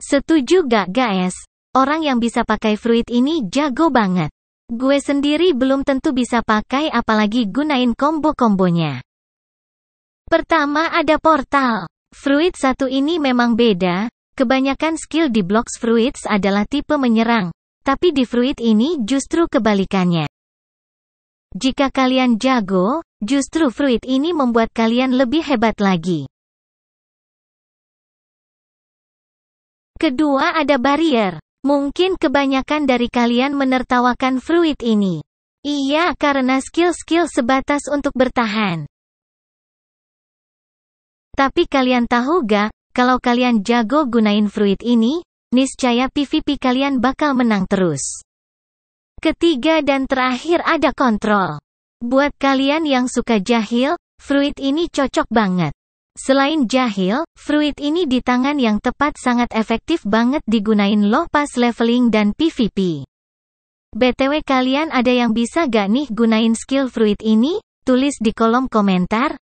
Setuju gak guys? Orang yang bisa pakai fruit ini jago banget. Gue sendiri belum tentu bisa pakai apalagi gunain combo-kombonya. Pertama ada portal. Fruit satu ini memang beda, kebanyakan skill di Blocks Fruits adalah tipe menyerang, tapi di Fruit ini justru kebalikannya. Jika kalian jago, justru Fruit ini membuat kalian lebih hebat lagi. Kedua ada barrier. Mungkin kebanyakan dari kalian menertawakan fluid ini. Iya karena skill-skill sebatas untuk bertahan. Tapi kalian tahu gak, kalau kalian jago gunain fluid ini, niscaya PvP kalian bakal menang terus. Ketiga dan terakhir ada kontrol. Buat kalian yang suka jahil, fluid ini cocok banget. Selain jahil, fruit ini di tangan yang tepat sangat efektif banget digunain loh pas leveling dan PvP. BTW kalian ada yang bisa gak nih gunain skill fruit ini? Tulis di kolom komentar,